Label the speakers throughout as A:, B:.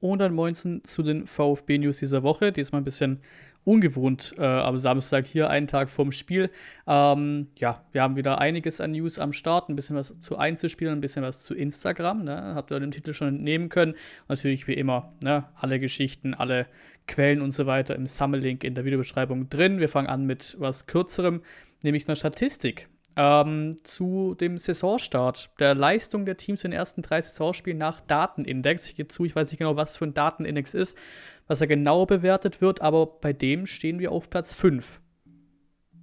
A: und dann 19 zu den VfB-News dieser Woche. Diesmal ein bisschen ungewohnt äh, am Samstag hier, einen Tag vorm Spiel. Ähm, ja, wir haben wieder einiges an News am Start, ein bisschen was zu Einzelspielen, ein bisschen was zu Instagram. Ne? Habt ihr den Titel schon entnehmen können. Natürlich wie immer, ne? alle Geschichten, alle Quellen und so weiter im Sammellink in der Videobeschreibung drin. Wir fangen an mit was Kürzerem, nämlich einer Statistik ähm, zu dem Saisonstart, der Leistung der Teams in den ersten drei Saisonspielen nach Datenindex. Ich gebe zu, ich weiß nicht genau, was für ein Datenindex ist, was er genau bewertet wird, aber bei dem stehen wir auf Platz 5.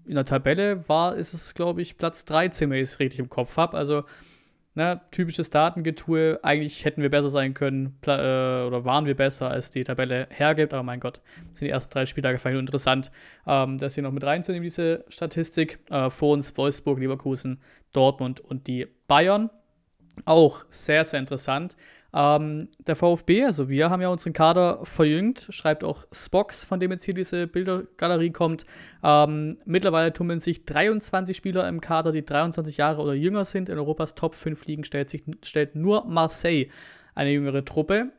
A: In der Tabelle war, ist es, glaube ich, Platz 13, wenn ich es richtig im Kopf habe. Also ne, typisches Datengetue. Eigentlich hätten wir besser sein können Pla äh, oder waren wir besser, als die Tabelle hergibt. Aber mein Gott, sind die ersten drei Spieltage vielleicht nur interessant, ähm, dass hier noch mit reinzunehmen, diese Statistik. Äh, vor uns Wolfsburg, Leverkusen, Dortmund und die Bayern. Auch sehr, sehr interessant. Ähm, der VfB, also wir haben ja unseren Kader verjüngt, schreibt auch Spox, von dem jetzt hier diese Bildergalerie kommt. Ähm, mittlerweile tummeln sich 23 Spieler im Kader, die 23 Jahre oder jünger sind. In Europas Top 5 Ligen stellt, sich, stellt nur Marseille eine jüngere Truppe.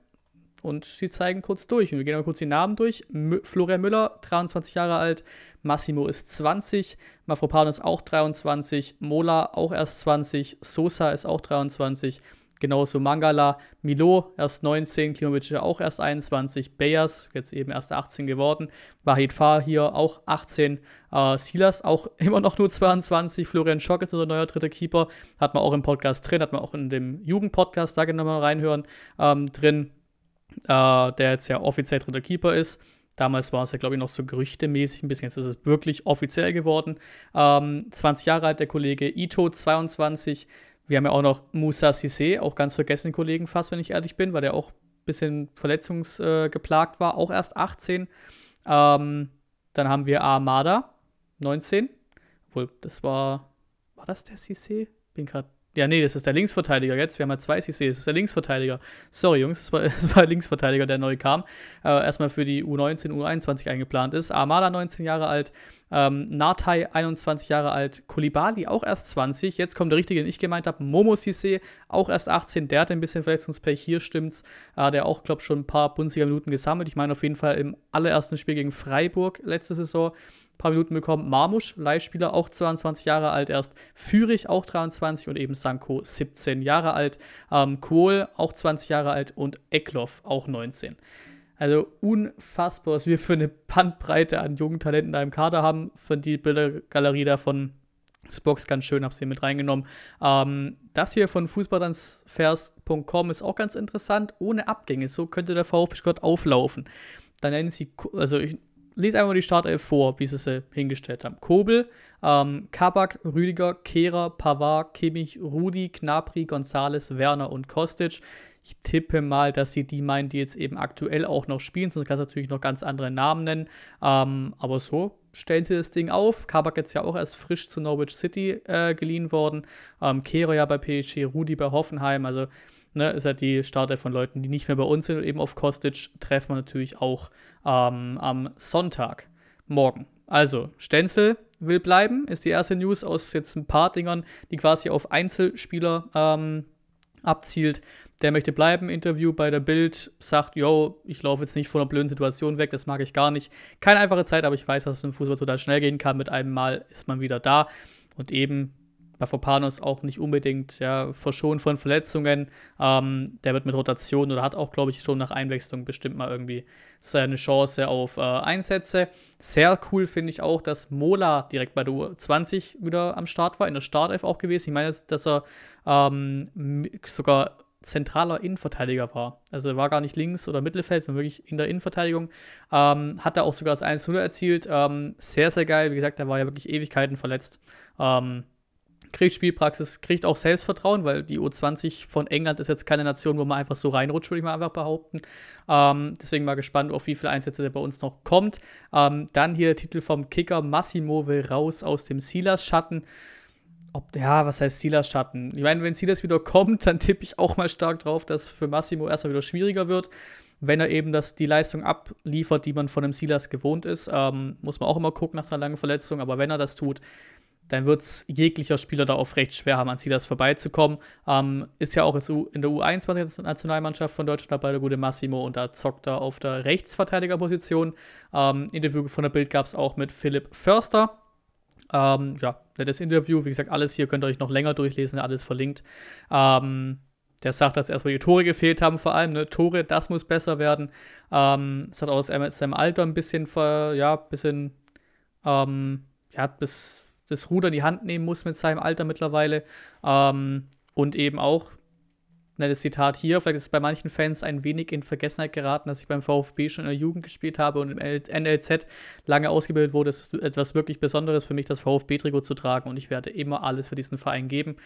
A: Und sie zeigen kurz durch. Und wir gehen mal kurz die Namen durch. M Florian Müller, 23 Jahre alt. Massimo ist 20. Mafropanos auch 23. Mola auch erst 20. Sosa ist auch 23. Genauso Mangala, Milo erst 19, Klimovic auch erst 21, Bayers jetzt eben erst 18 geworden, Wahid Fah hier auch 18, äh, Silas auch immer noch nur 22, Florian Schock ist unser neuer dritter Keeper, hat man auch im Podcast drin, hat man auch in dem Jugendpodcast, da genau mal reinhören, ähm, drin, äh, der jetzt ja offiziell dritter Keeper ist. Damals war es ja, glaube ich, noch so gerüchtemäßig ein bisschen. Jetzt ist es wirklich offiziell geworden. Ähm, 20 Jahre alt der Kollege Ito, 22. Wir haben ja auch noch Moussa Sissé, auch ganz vergessen, Kollegen fast, wenn ich ehrlich bin, weil der auch ein bisschen verletzungsgeplagt äh, war, auch erst 18. Ähm, dann haben wir Armada, 19. Obwohl, das war. War das der Sissé? Bin gerade ja, nee, das ist der Linksverteidiger jetzt. Wir haben ja zwei CC, das ist der Linksverteidiger. Sorry, Jungs, das war, das war der Linksverteidiger, der neu kam. Äh, erstmal für die U19, U21 eingeplant ist. Amala 19 Jahre alt, ähm, Natai 21 Jahre alt, Kulibali auch erst 20. Jetzt kommt der richtige, den ich gemeint habe. Momo Sisse auch erst 18. Der hat ein bisschen Verletzungspech. Hier stimmt's. Äh, der auch, glaube ich, schon ein paar bunziger Minuten gesammelt. Ich meine auf jeden Fall im allerersten Spiel gegen Freiburg letzte Saison ein paar Minuten bekommen. Marmusch, Leihspieler, auch 22 Jahre alt erst. Fürich, auch 23 und eben Sanko, 17 Jahre alt. Ähm, Kohl, auch 20 Jahre alt und Eckloff, auch 19. Also unfassbar, was wir für eine Bandbreite an jungen Talenten da im Kader haben. Von die Bildergalerie davon Spox ganz schön, habe sie mit reingenommen. Ähm, das hier von Fußballtransfers.com ist auch ganz interessant. Ohne Abgänge, so könnte der VfB Stuttgart auflaufen. Dann nennen sie, also ich, lese einfach mal die Startelf vor, wie sie sie hingestellt haben. Kobel, ähm, Kabak, Rüdiger, Kehrer, Pavard, Kimmich, Rudi, Knapri, Gonzales, Werner und Kostic. Ich tippe mal, dass sie die meinen, die jetzt eben aktuell auch noch spielen, sonst kannst du natürlich noch ganz andere Namen nennen. Ähm, aber so stellen sie das Ding auf. Kabak jetzt ja auch erst frisch zu Norwich City äh, geliehen worden. Ähm, Kehrer ja bei PSG, Rudi bei Hoffenheim. Also ne, ist halt die Starter von Leuten, die nicht mehr bei uns sind. Und eben auf Kostic treffen wir natürlich auch ähm, am Sonntag morgen. Also, Stenzel will bleiben, ist die erste News aus jetzt ein paar Dingern, die quasi auf Einzelspieler ähm, abzielt. Der möchte bleiben, Interview bei der Bild, sagt, yo, ich laufe jetzt nicht von einer blöden Situation weg, das mag ich gar nicht. Keine einfache Zeit, aber ich weiß, dass es im Fußball total schnell gehen kann. Mit einem Mal ist man wieder da. Und eben Mafropanos auch nicht unbedingt ja, verschont von Verletzungen. Ähm, der wird mit Rotation oder hat auch, glaube ich, schon nach Einwechslung bestimmt mal irgendwie seine Chance auf äh, Einsätze. Sehr cool finde ich auch, dass Mola direkt bei der U20 wieder am Start war, in der Startelf auch gewesen. Ich meine, dass er ähm, sogar zentraler Innenverteidiger war. Also er war gar nicht links oder Mittelfeld, sondern wirklich in der Innenverteidigung. Ähm, hat er auch sogar das 1-0 erzielt. Ähm, sehr, sehr geil. Wie gesagt, er war ja wirklich Ewigkeiten verletzt. Ähm, kriegt Spielpraxis, kriegt auch Selbstvertrauen, weil die U20 von England ist jetzt keine Nation, wo man einfach so reinrutscht, würde ich mal einfach behaupten. Ähm, deswegen mal gespannt, auf wie viele Einsätze der bei uns noch kommt. Ähm, dann hier der Titel vom Kicker: Massimo will raus aus dem Silas-Schatten. Ob, ja, was heißt Silas Schatten? Ich meine, wenn Silas wieder kommt, dann tippe ich auch mal stark drauf, dass für Massimo erstmal wieder schwieriger wird. Wenn er eben das, die Leistung abliefert, die man von einem Silas gewohnt ist, ähm, muss man auch immer gucken nach seiner langen Verletzung. Aber wenn er das tut, dann wird es jeglicher Spieler da auch recht schwer haben, an Silas vorbeizukommen. Ähm, ist ja auch in der U21-Nationalmannschaft von Deutschland dabei, der gute Massimo, und da zockt er auf der Rechtsverteidigerposition. Ähm, Interview von der Bild gab es auch mit Philipp Förster. Ähm, ja, nettes Interview. Wie gesagt, alles hier könnt ihr euch noch länger durchlesen, alles verlinkt. Ähm, der sagt, dass erstmal die Tore gefehlt haben, vor allem. Ne? Tore, das muss besser werden. Ähm, das hat aus seinem Alter ein bisschen, ja, ein bisschen, ähm, ja, bis das Ruder in die Hand nehmen muss mit seinem Alter mittlerweile. Ähm, und eben auch, ne, das Zitat hier, vielleicht ist bei manchen Fans ein wenig in Vergessenheit geraten, dass ich beim VfB schon in der Jugend gespielt habe und im NLZ lange ausgebildet wurde. Es ist etwas wirklich Besonderes für mich, das VfB-Trikot zu tragen und ich werde immer alles für diesen Verein geben.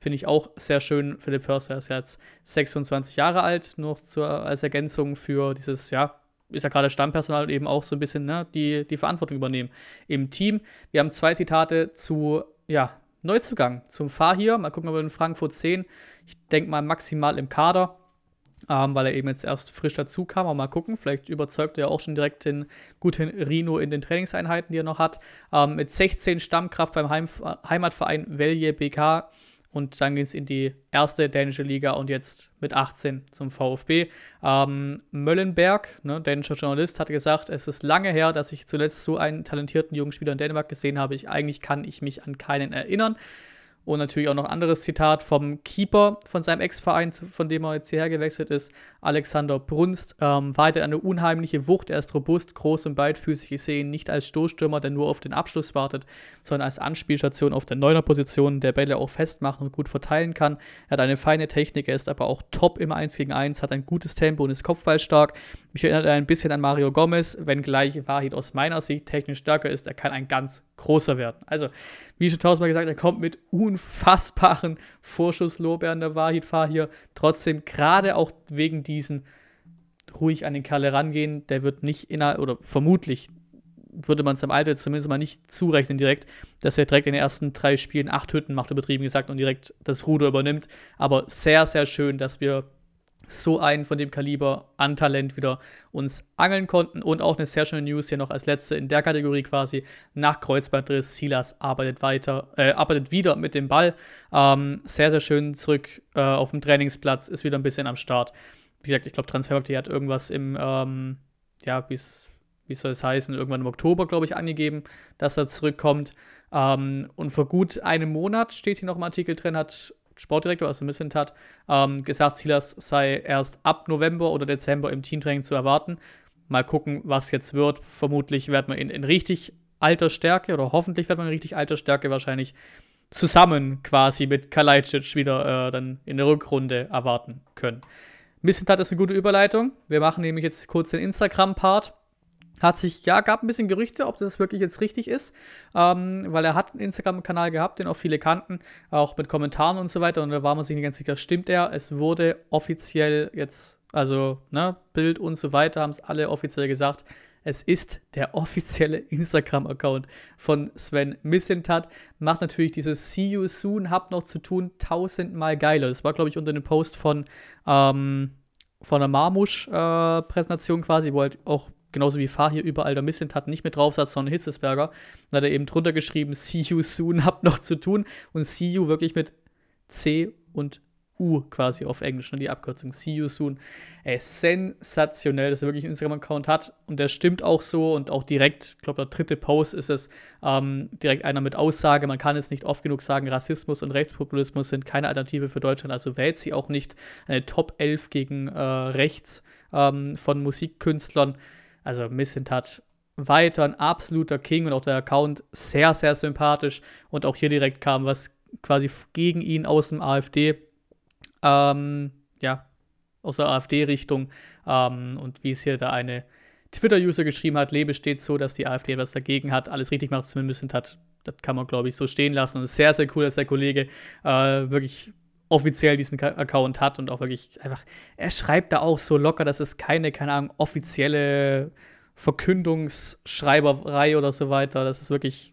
A: Finde ich auch sehr schön. Philipp Förster ist jetzt 26 Jahre alt, nur zur, als Ergänzung für dieses, ja, ist ja gerade Stammpersonal eben auch so ein bisschen ne, die, die Verantwortung übernehmen im Team. Wir haben zwei Zitate zu ja, Neuzugang zum Fahr hier. Mal gucken, ob wir in Frankfurt sehen. Ich denke mal maximal im Kader, ähm, weil er eben jetzt erst frisch dazu kam. Aber mal gucken, vielleicht überzeugt er auch schon direkt den guten Rino in den Trainingseinheiten, die er noch hat. Ähm, mit 16 Stammkraft beim Heim Heimatverein Velje BK und dann ging es in die erste dänische Liga und jetzt mit 18 zum VfB. Ähm, Möllenberg, ne, dänischer Journalist, hat gesagt, es ist lange her, dass ich zuletzt so einen talentierten jungen Spieler in Dänemark gesehen habe. Ich, eigentlich kann ich mich an keinen erinnern. Und natürlich auch noch ein anderes Zitat vom Keeper von seinem Ex-Verein, von dem er jetzt hierher gewechselt ist, Alexander Brunst. Ähm, weiter eine unheimliche Wucht. Er ist robust, groß und beidfüßig. Ich sehe ihn nicht als Stoßstürmer, der nur auf den Abschluss wartet, sondern als Anspielstation auf der Neuner-Position, der Bälle auch festmachen und gut verteilen kann. Er hat eine feine Technik, er ist aber auch top im 1 gegen 1, hat ein gutes Tempo und ist kopfballstark. Mich erinnert er ein bisschen an Mario Gomez, wenngleich Wahid aus meiner Sicht technisch stärker ist. Er kann ein ganz großer werden. Also, wie schon tausendmal gesagt, er kommt mit unfassbaren Vorschusslorbeeren der Wahid hier. Trotzdem, gerade auch wegen diesen ruhig an den Kerl herangehen, der wird nicht innerhalb, oder vermutlich würde man es am Alter zumindest mal nicht zurechnen direkt, dass er direkt in den ersten drei Spielen acht Hütten macht, übertrieben gesagt, und direkt das Ruder übernimmt. Aber sehr, sehr schön, dass wir so einen von dem Kaliber an Talent wieder uns angeln konnten. Und auch eine sehr schöne News hier noch als letzte in der Kategorie quasi nach Kreuzbandriss. Silas arbeitet weiter, äh, arbeitet wieder mit dem Ball. Ähm, sehr, sehr schön zurück äh, auf dem Trainingsplatz, ist wieder ein bisschen am Start. Wie gesagt, ich glaube, Transfermarkt, hat irgendwas im, ähm, ja, wie soll es heißen, irgendwann im Oktober, glaube ich, angegeben, dass er zurückkommt. Ähm, und vor gut einem Monat steht hier noch im Artikel drin, hat Sportdirektor, also Miss hat, ähm, gesagt, Silas sei erst ab November oder Dezember im Teamtraining zu erwarten. Mal gucken, was jetzt wird. Vermutlich wird man in, in richtig alter Stärke oder hoffentlich wird man in richtig alter Stärke wahrscheinlich zusammen quasi mit Kalajdzic wieder äh, dann in der Rückrunde erwarten können. Miss hat ist eine gute Überleitung. Wir machen nämlich jetzt kurz den Instagram-Part hat sich, ja, gab ein bisschen Gerüchte, ob das wirklich jetzt richtig ist, ähm, weil er hat einen Instagram-Kanal gehabt, den auch viele kannten, auch mit Kommentaren und so weiter, und da war man sich nicht ganz sicher, stimmt er, es wurde offiziell jetzt, also, ne, Bild und so weiter, haben es alle offiziell gesagt, es ist der offizielle Instagram-Account von Sven Missentat. Macht natürlich dieses See You Soon hab noch zu tun tausendmal geiler. Das war, glaube ich, unter dem Post von, ähm, von der Marmusch-Präsentation äh, quasi, wo halt auch genauso wie Fahr hier überall der Missint hat, nicht mit Draufsatz, sondern Hitzesberger. da hat er eben drunter geschrieben, see you soon, habt noch zu tun. Und see you wirklich mit C und U quasi auf Englisch, ne, die Abkürzung. See you soon. Ey, sensationell, dass er wirklich einen Instagram-Account hat. Und der stimmt auch so und auch direkt, ich glaube, der dritte Post ist es, ähm, direkt einer mit Aussage. Man kann es nicht oft genug sagen, Rassismus und Rechtspopulismus sind keine Alternative für Deutschland, also wählt sie auch nicht. Eine Top 11 gegen äh, rechts ähm, von Musikkünstlern. Also Missentat weiter ein absoluter King und auch der Account sehr, sehr sympathisch. Und auch hier direkt kam was quasi gegen ihn aus dem AfD. Ähm, ja, aus der AfD-Richtung. Ähm, und wie es hier da eine Twitter-User geschrieben hat, lebe steht so, dass die AfD etwas dagegen hat, alles richtig macht, zumindest hat. Das kann man, glaube ich, so stehen lassen. Und sehr, sehr cool, dass der Kollege äh, wirklich offiziell diesen Account hat und auch wirklich einfach, er schreibt da auch so locker, dass es keine, keine Ahnung, offizielle Verkündungsschreiberei oder so weiter. Das ist wirklich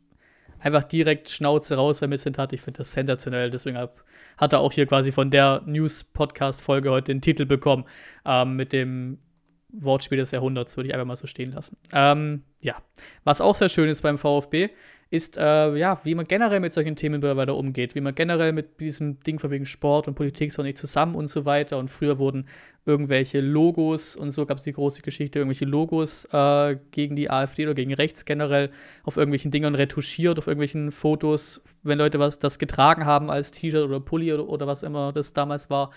A: einfach direkt Schnauze raus, wer Missint hat. Ich finde das sensationell. Deswegen hab, hat er auch hier quasi von der News-Podcast-Folge heute den Titel bekommen. Ähm, mit dem Wortspiel des Jahrhunderts würde ich einfach mal so stehen lassen. Ähm, ja, was auch sehr schön ist beim VfB, ist, äh, ja, wie man generell mit solchen Themen weiter umgeht, wie man generell mit diesem Ding von wegen Sport und Politik so nicht zusammen und so weiter. Und früher wurden irgendwelche Logos und so gab es die große Geschichte, irgendwelche Logos äh, gegen die AfD oder gegen rechts generell auf irgendwelchen Dingern retuschiert, auf irgendwelchen Fotos, wenn Leute was das getragen haben als T-Shirt oder Pulli oder, oder was immer das damals war.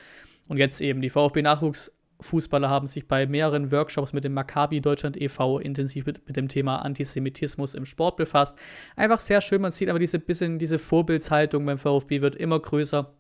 A: Und jetzt eben die VfB-Nachwuchs Fußballer haben sich bei mehreren Workshops mit dem Maccabi Deutschland e.V. intensiv mit, mit, dem Thema Antisemitismus im Sport befasst. Einfach sehr schön, man sieht aber diese bisschen diese Vorbildshaltung beim VfB wird immer größer,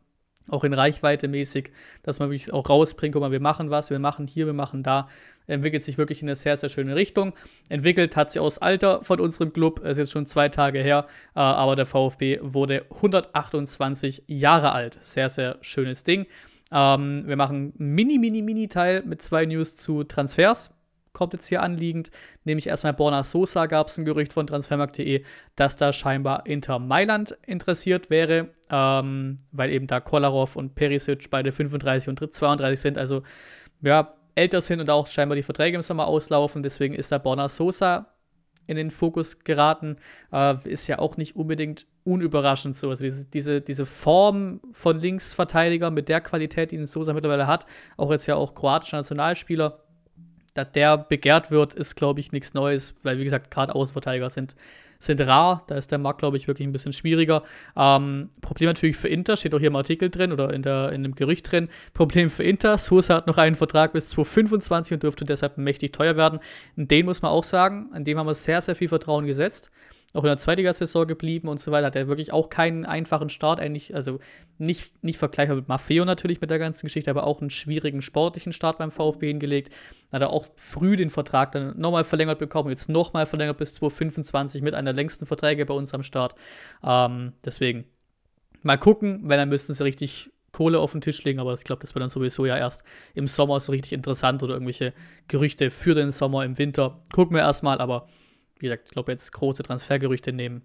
A: auch in Reichweite mäßig, dass man wirklich auch rausbringt, guck mal, wir machen was, wir machen hier, wir machen da. Entwickelt sich wirklich in eine sehr, sehr schöne Richtung. Entwickelt hat sie aus Alter von unserem Club, ist jetzt schon zwei Tage her, äh, aber der VfB wurde 128 Jahre alt. Sehr, sehr schönes Ding. Ähm, wir machen einen mini, mini, mini Teil mit zwei News zu Transfers. Kommt jetzt hier anliegend. Nämlich erstmal Borna Sosa gab es ein Gerücht von Transfermarkt.de, dass da scheinbar Inter Mailand interessiert wäre, ähm, weil eben da Kolarov und Perisic beide 35 und 32 sind. Also ja, älter sind und auch scheinbar die Verträge im Sommer auslaufen. Deswegen ist da Borna Sosa in den Fokus geraten. Äh, ist ja auch nicht unbedingt unüberraschend so. Also diese, diese, diese Form von Linksverteidiger mit der Qualität, die Sosa mittlerweile hat, auch jetzt ja auch kroatischer Nationalspieler, dass der begehrt wird, ist, glaube ich, nichts Neues, weil, wie gesagt, gerade Außenverteidiger sind, sind rar. Da ist der Markt, glaube ich, wirklich ein bisschen schwieriger. Ähm, Problem natürlich für Inter, steht auch hier im Artikel drin oder in, der, in dem Gerücht drin. Problem für Inter, Sosa hat noch einen Vertrag bis 2025 und dürfte deshalb mächtig teuer werden. Den muss man auch sagen, an dem haben wir sehr, sehr viel Vertrauen gesetzt auch in der Saison geblieben und so weiter. Hat er wirklich auch keinen einfachen Start, eigentlich, also nicht, nicht vergleichbar mit Maffeo natürlich mit der ganzen Geschichte, aber auch einen schwierigen sportlichen Start beim VfB hingelegt. Hat er auch früh den Vertrag dann nochmal verlängert bekommen, jetzt nochmal verlängert bis 2025 mit einer der längsten Verträge bei uns am Start. Ähm, deswegen mal gucken, wenn dann müssten sie richtig Kohle auf den Tisch legen, aber ich glaube, das wird dann sowieso ja erst im Sommer so richtig interessant oder irgendwelche Gerüchte für den Sommer im Winter. Gucken wir erstmal, aber wie gesagt, ich glaube, jetzt große Transfergerüchte nehmen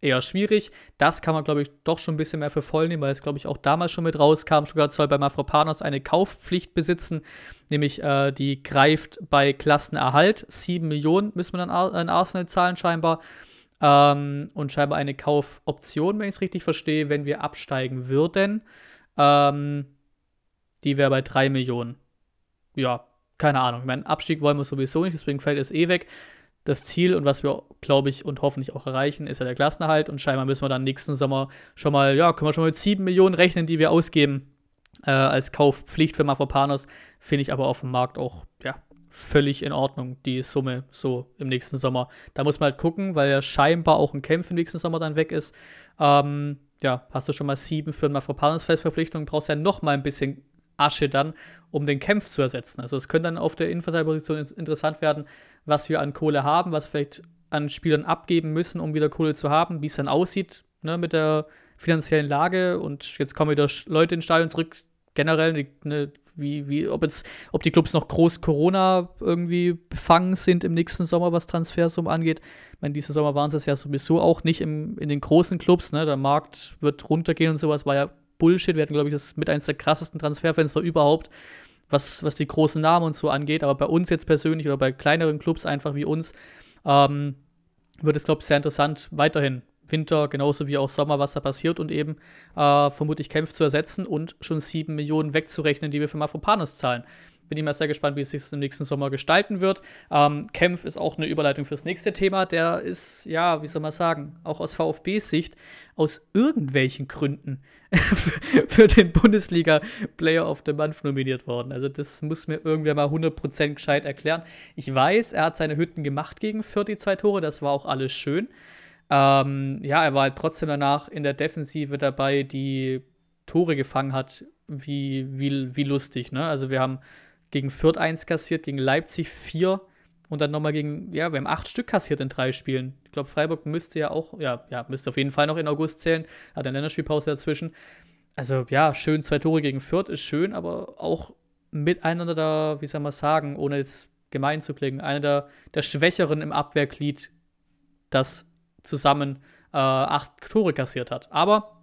A: eher schwierig. Das kann man, glaube ich, doch schon ein bisschen mehr für voll nehmen, weil es, glaube ich, auch damals schon mit rauskam. Stuttgart soll bei Mafropanos eine Kaufpflicht besitzen, nämlich äh, die greift bei Klassenerhalt. 7 Millionen müssen wir dann an Arsenal zahlen, scheinbar. Ähm, und scheinbar eine Kaufoption, wenn ich es richtig verstehe, wenn wir absteigen würden. Ähm, die wäre bei 3 Millionen. Ja, keine Ahnung. Ich meine, Abstieg wollen wir sowieso nicht, deswegen fällt es eh weg das Ziel und was wir, glaube ich, und hoffentlich auch erreichen, ist ja der Klassenerhalt. Und scheinbar müssen wir dann nächsten Sommer schon mal, ja, können wir schon mal mit 7 Millionen rechnen, die wir ausgeben äh, als Kaufpflicht für Mafropanos. Finde ich aber auf dem Markt auch, ja, völlig in Ordnung, die Summe so im nächsten Sommer. Da muss man halt gucken, weil ja scheinbar auch ein Kämpf im nächsten Sommer dann weg ist. Ähm, ja, hast du schon mal 7 für eine Mafropanos-Festverpflichtung, brauchst ja noch mal ein bisschen Asche dann, um den Kampf zu ersetzen. Also es könnte dann auf der Innenverteidigerposition interessant werden, was wir an Kohle haben, was vielleicht an Spielern abgeben müssen, um wieder Kohle zu haben, wie es dann aussieht ne, mit der finanziellen Lage. Und jetzt kommen wieder Leute in Stadion zurück, generell, ne, wie, wie, ob jetzt, ob die Clubs noch groß Corona irgendwie befangen sind im nächsten Sommer, was Transfersum angeht. Ich meine, diesen Sommer waren es ja sowieso auch nicht im, in den großen Clubs, ne? Der Markt wird runtergehen und sowas, war ja Bullshit. Wir hatten, glaube ich, das mit eines der krassesten Transferfenster überhaupt, was, was die großen Namen und so angeht. Aber bei uns jetzt persönlich oder bei kleineren Clubs einfach wie uns ähm, wird es, glaube ich, sehr interessant weiterhin. Winter genauso wie auch Sommer, was da passiert und eben äh, vermutlich Kämpfe zu ersetzen und schon sieben Millionen wegzurechnen, die wir für Mafropanos zahlen. Bin ich mal sehr gespannt, wie es sich im nächsten Sommer gestalten wird. Ähm, Kempf ist auch eine Überleitung fürs nächste Thema. Der ist, ja, wie soll man sagen, auch aus VfB-Sicht aus irgendwelchen Gründen für den Bundesliga Player of the Month nominiert worden. Also das muss mir irgendwer mal 100% gescheit erklären. Ich weiß, er hat seine Hütten gemacht gegen Fürth, die zwei Tore. Das war auch alles schön. Ähm, ja, er war halt trotzdem danach in der Defensive dabei, die Tore gefangen hat. Wie, wie, wie lustig, ne? Also wir haben gegen Fürth 1 kassiert, gegen Leipzig 4 und dann nochmal gegen, ja, wir haben 8 Stück kassiert in drei Spielen. Ich glaube, Freiburg müsste ja auch, ja, ja, müsste auf jeden Fall noch in August zählen, hat eine Länderspielpause dazwischen. Also ja, schön, zwei Tore gegen Fürth ist schön, aber auch miteinander da, wie soll man sagen, ohne jetzt gemein zu klingen, einer der, der Schwächeren im Abwehrglied, das zusammen äh, acht Tore kassiert hat. Aber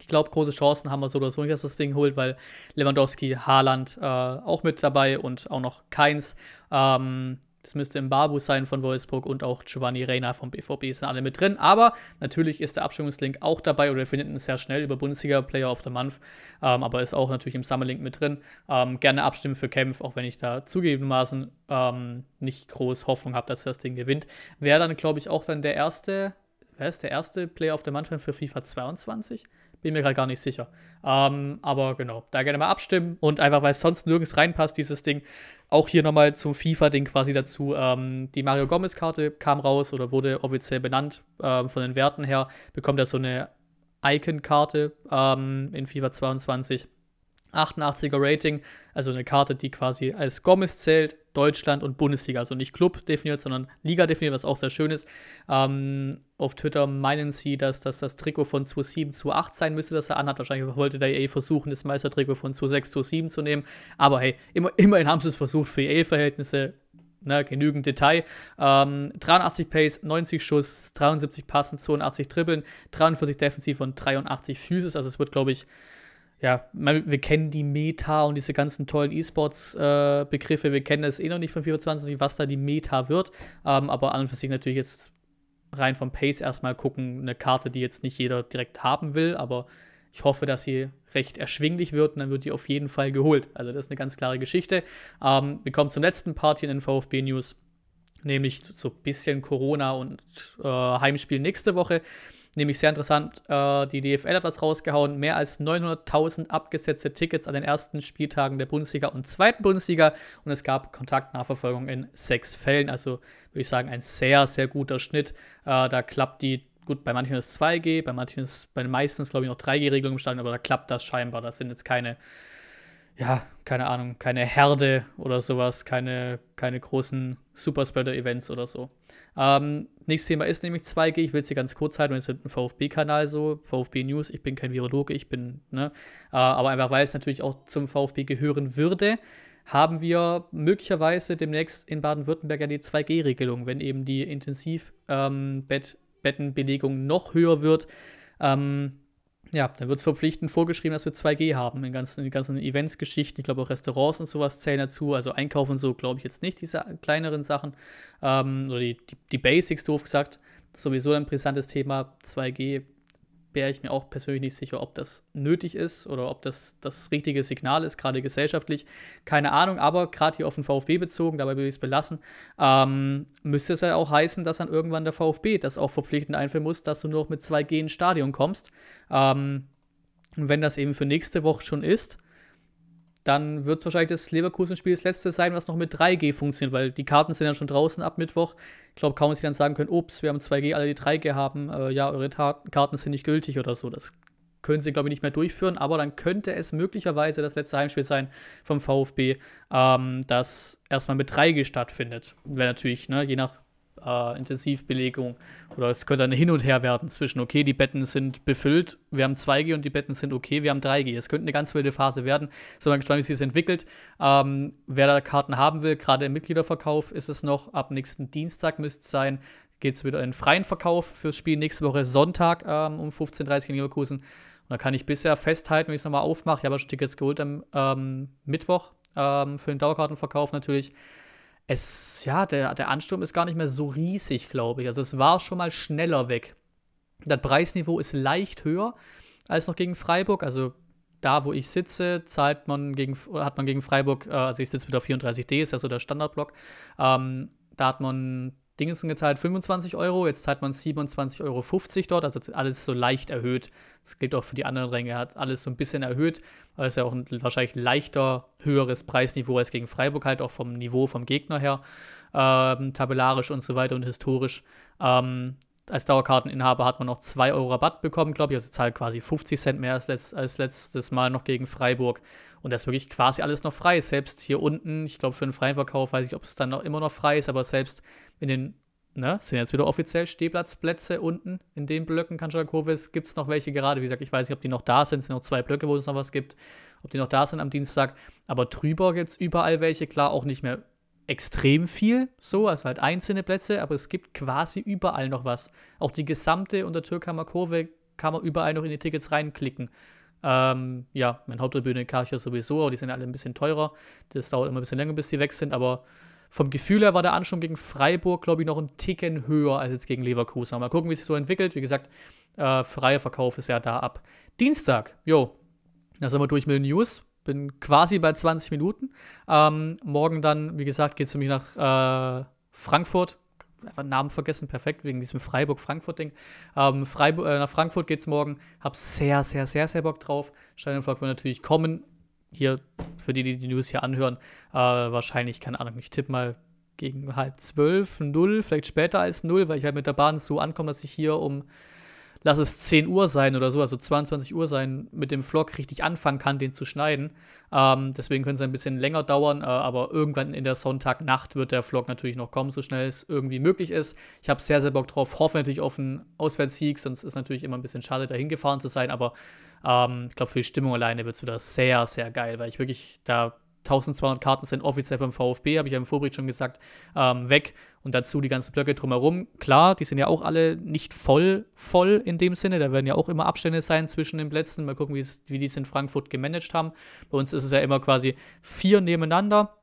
A: ich glaube, große Chancen haben wir so oder so nicht, dass das Ding holt, weil Lewandowski, Haaland äh, auch mit dabei und auch noch Keins. Ähm, das müsste im Barbu sein von Wolfsburg und auch Giovanni Reina vom BVB sind alle mit drin. Aber natürlich ist der Abstimmungslink auch dabei oder wir finden ihn sehr schnell über Bundesliga Player of the Month. Ähm, aber ist auch natürlich im Summerlink mit drin. Ähm, gerne abstimmen für Kempf, auch wenn ich da zugegebenermaßen ähm, nicht groß Hoffnung habe, dass er das Ding gewinnt. Wäre dann, glaube ich, auch dann der erste, wer ist der erste Player of the Month für FIFA 22? Bin mir gerade gar nicht sicher. Ähm, aber genau, da gerne mal abstimmen und einfach, weil es sonst nirgends reinpasst, dieses Ding, auch hier nochmal zum FIFA-Ding quasi dazu. Ähm, die Mario Gomez-Karte kam raus oder wurde offiziell benannt. Ähm, von den Werten her bekommt er so eine Icon-Karte ähm, in FIFA 22. 88er Rating, also eine Karte, die quasi als Gommes zählt, Deutschland und Bundesliga, also nicht Club definiert, sondern Liga definiert, was auch sehr schön ist. Ähm, auf Twitter meinen sie, dass, das das Trikot von 2.7-2.8 sein müsste, das er anhat. Wahrscheinlich wollte der EA versuchen, das Meistertrikot von 2.6-2.7 zu nehmen. Aber hey, immer, immerhin haben sie es versucht für EA-Verhältnisse. Ne, genügend Detail. Ähm, 83 Pace, 90 Schuss, 73 Passen, 82 Dribbeln, 43 Defensiv und 83 Physis. Also es wird, glaube ich, ja, wir kennen die Meta und diese ganzen tollen E-Sports-Begriffe. Äh, wir kennen das eh noch nicht von 24, was da die Meta wird. Ähm, aber an und für sich natürlich jetzt rein vom Pace erstmal gucken, eine Karte, die jetzt nicht jeder direkt haben will, aber ich hoffe, dass sie recht erschwinglich wird und dann wird die auf jeden Fall geholt. Also das ist eine ganz klare Geschichte. Ähm, wir kommen zum letzten Part hier in den VfB News, nämlich so ein bisschen Corona und äh, Heimspiel nächste Woche. Nämlich sehr interessant, äh, die DFL hat was rausgehauen. Mehr als 900.000 abgesetzte Tickets an den ersten Spieltagen der Bundesliga und zweiten Bundesliga. Und es gab Kontaktnachverfolgung in sechs Fällen. Also würde ich sagen, ein sehr, sehr guter Schnitt. Äh, da klappt die, gut, bei manchen ist 2G, bei manchen ist, bei den meisten ist, glaube ich, noch 3G-Regelung im Stand, aber da klappt das scheinbar. Das sind jetzt keine, ja, keine Ahnung, keine Herde oder sowas, keine, keine großen Superspreader-Events oder so. Ähm, nächstes Thema ist nämlich 2G. Ich will es hier ganz kurz halten. Wir sind ein VfB-Kanal so, VfB-News. Ich bin kein Virologe, ich bin, ne? Äh, aber einfach, weil es natürlich auch zum VfB gehören würde, haben wir möglicherweise demnächst in Baden-Württemberg ja die 2G-Regelung, wenn eben die Intensivbettenbelegung ähm, noch höher wird. Ähm, ja, dann wird es verpflichtend vorgeschrieben, dass wir 2G haben in ganzen, in ganzen Events-Geschichten. Ich glaube auch Restaurants und sowas zählen dazu. Also Einkaufen so glaube ich jetzt nicht, diese kleineren Sachen. Ähm, oder die, die, die Basics, doof gesagt. Das ist sowieso ein brisantes Thema. 2G wäre ich mir auch persönlich nicht sicher, ob das nötig ist oder ob das das richtige Signal ist, gerade gesellschaftlich. Keine Ahnung, aber gerade hier auf den VfB bezogen, dabei will ich es belassen, ähm, müsste es ja auch heißen, dass dann irgendwann der VfB das auch verpflichtend einführen muss, dass du nur noch mit 2G ins Stadion kommst. Ähm, und wenn das eben für nächste Woche schon ist, dann wird wahrscheinlich das Leverkusen-Spiel das letzte sein, was noch mit 3G funktioniert, weil die Karten sind ja schon draußen ab Mittwoch. Ich glaube kaum, dass sie dann sagen können, ups, wir haben 2G, alle die 3G haben, äh, ja, eure Tat Karten sind nicht gültig oder so. Das können sie, glaube ich, nicht mehr durchführen, aber dann könnte es möglicherweise das letzte Heimspiel sein vom VfB, ähm, das erstmal mit 3G stattfindet. Wäre natürlich, ne, je nach äh, Intensivbelegung oder es könnte ein Hin und Her werden zwischen, okay, die Betten sind befüllt, wir haben 2G und die Betten sind okay, wir haben 3G. Es könnte eine ganz wilde Phase werden, So sondern gespannt, wie sich das entwickelt. Ähm, wer da Karten haben will, gerade im Mitgliederverkauf ist es noch, ab nächsten Dienstag müsste es sein, geht es wieder in freien Verkauf fürs Spiel nächste Woche Sonntag ähm, um 15.30 Uhr in Leverkusen. Und da kann ich bisher festhalten, wenn ich es nochmal aufmache, ich habe schon Tickets geholt am ähm, Mittwoch ähm, für den Dauerkartenverkauf natürlich es, ja, der, der Ansturm ist gar nicht mehr so riesig, glaube ich. Also es war schon mal schneller weg. Das Preisniveau ist leicht höher als noch gegen Freiburg. Also da, wo ich sitze, zahlt man gegen, hat man gegen Freiburg, äh, also ich sitze wieder 34D, ist ja so der Standardblock, ähm, da hat man Dingensen gezahlt 25 Euro, jetzt zahlt man 27,50 Euro dort, also alles so leicht erhöht. Das gilt auch für die anderen Ränge, hat alles so ein bisschen erhöht, aber ist ja auch ein wahrscheinlich leichter, höheres Preisniveau als gegen Freiburg, halt auch vom Niveau vom Gegner her, ähm, tabellarisch und so weiter und historisch. Ähm, als Dauerkarteninhaber hat man noch 2 Euro Rabatt bekommen, glaube ich, also zahlt quasi 50 Cent mehr als, letzt, als letztes Mal noch gegen Freiburg. Und da ist wirklich quasi alles noch frei. Selbst hier unten, ich glaube, für einen freien Verkauf weiß ich, ob es dann noch immer noch frei ist, aber selbst in den, ne, sind jetzt wieder offiziell Stehplatzplätze unten in den Blöcken Kanschalkovis, gibt es noch welche gerade. Wie gesagt, ich weiß nicht, ob die noch da sind. Es sind noch zwei Blöcke, wo es noch was gibt, ob die noch da sind am Dienstag. Aber drüber gibt es überall welche. Klar, auch nicht mehr extrem viel, so, also halt einzelne Plätze, aber es gibt quasi überall noch was. Auch die gesamte Untertürkheimer Kurve kann man überall noch in die Tickets reinklicken. Ähm, ja, mein Haupttribüne Karch ja sowieso, aber die sind ja alle ein bisschen teurer. Das dauert immer ein bisschen länger, bis die weg sind, aber vom Gefühl her war der Ansturm gegen Freiburg, glaube ich, noch ein Ticken höher als jetzt gegen Leverkusen. Mal gucken, wie sich so entwickelt. Wie gesagt, äh, freier Verkauf ist ja da ab Dienstag. Jo, da sind wir durch mit den News. Bin quasi bei 20 Minuten. Ähm, morgen dann, wie gesagt, geht es für mich nach äh, Frankfurt einfach Namen vergessen, perfekt, wegen diesem Freiburg-Frankfurt-Ding. Ähm, Freiburg, äh, nach Frankfurt geht's morgen. Hab sehr, sehr, sehr, sehr Bock drauf. Stadionvlog wird natürlich kommen. Hier, für die, die die News hier anhören, äh, wahrscheinlich, keine Ahnung, ich tippe mal gegen halb zwölf, null, vielleicht später als null, weil ich halt mit der Bahn so ankomme, dass ich hier um lass es 10 Uhr sein oder so, also 22 Uhr sein, mit dem Vlog richtig anfangen kann, den zu schneiden. Ähm, deswegen können es ein bisschen länger dauern, äh, aber irgendwann in der Sonntagnacht wird der Vlog natürlich noch kommen, so schnell es irgendwie möglich ist. Ich habe sehr, sehr Bock drauf, hoffe natürlich auf einen Auswärtssieg, sonst ist natürlich immer ein bisschen schade, dahin gefahren zu sein, aber ähm, ich glaube, für die Stimmung alleine wird es wieder sehr, sehr geil, weil ich wirklich da 1200 Karten sind offiziell vom VfB, habe ich ja im Vorbericht schon gesagt, ähm, weg. Und dazu die ganzen Blöcke drumherum. Klar, die sind ja auch alle nicht voll, voll in dem Sinne. Da werden ja auch immer Abstände sein zwischen den Plätzen. Mal gucken, wie die es in Frankfurt gemanagt haben. Bei uns ist es ja immer quasi vier nebeneinander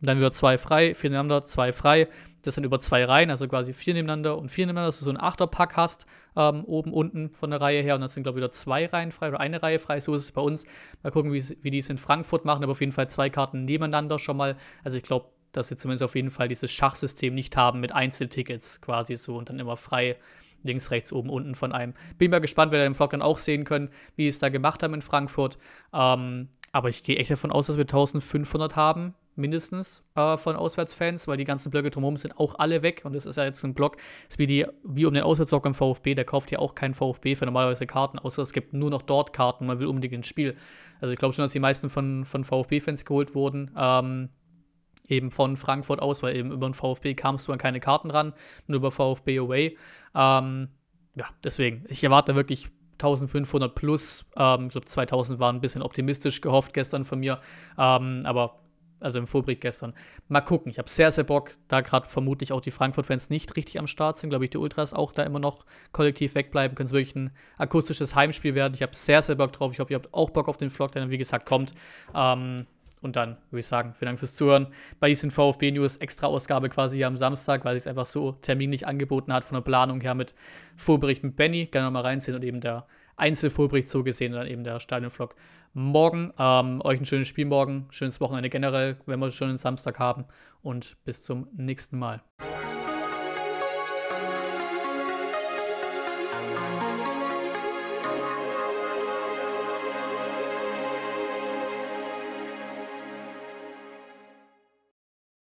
A: dann wieder zwei frei, vier nebeneinander, zwei frei. Das sind über zwei Reihen, also quasi vier nebeneinander und vier nebeneinander, dass du so einen Achterpack hast, ähm, oben, unten von der Reihe her. Und dann sind, glaube ich, wieder zwei Reihen frei oder eine Reihe frei. So ist es bei uns. Mal gucken, wie, die es in Frankfurt machen, aber auf jeden Fall zwei Karten nebeneinander schon mal. Also ich glaube, dass sie zumindest auf jeden Fall dieses Schachsystem nicht haben mit Einzeltickets quasi so und dann immer frei links, rechts, oben, unten von einem. Bin mal gespannt, wer da im Vlog dann auch sehen können, wie sie es da gemacht haben in Frankfurt. Ähm, aber ich gehe echt davon aus, dass wir 1500 haben mindestens äh, von Auswärtsfans, weil die ganzen Blöcke drumherum sind auch alle weg und es ist ja jetzt ein Block, ist wie, die, wie um den Auswärtsblock im VfB, der kauft ja auch kein VfB für normalerweise Karten, außer es gibt nur noch dort Karten, man will unbedingt ins Spiel. Also ich glaube schon, dass die meisten von, von VfB-Fans geholt wurden, ähm, eben von Frankfurt aus, weil eben über den VfB kamst du an keine Karten ran, nur über VfB Away. Ähm, ja, deswegen, ich erwarte wirklich 1500 plus. Ähm, ich glaube, 2000 waren ein bisschen optimistisch gehofft gestern von mir. Ähm, aber also im Vorbericht gestern. Mal gucken. Ich habe sehr, sehr Bock, da gerade vermutlich auch die Frankfurt-Fans nicht richtig am Start sind, glaube ich, die Ultras auch da immer noch kollektiv wegbleiben, können es wirklich ein akustisches Heimspiel werden. Ich habe sehr, sehr Bock drauf. Ich hoffe, ihr habt auch Bock auf den Vlog, der dann, wie gesagt, kommt. Ähm, und dann würde ich sagen, vielen Dank fürs Zuhören bei diesen VfB News Extra-Ausgabe quasi hier am Samstag, weil sich einfach so terminlich angeboten hat von der Planung her mit Vorbericht mit Benny. Gerne nochmal reinziehen und eben der Einzelvorbericht so gesehen und dann eben der Stadion-Vlog morgen. Ähm, euch ein schönes Spiel morgen, schönes Wochenende generell, wenn wir schon einen Samstag haben. Und bis zum nächsten Mal.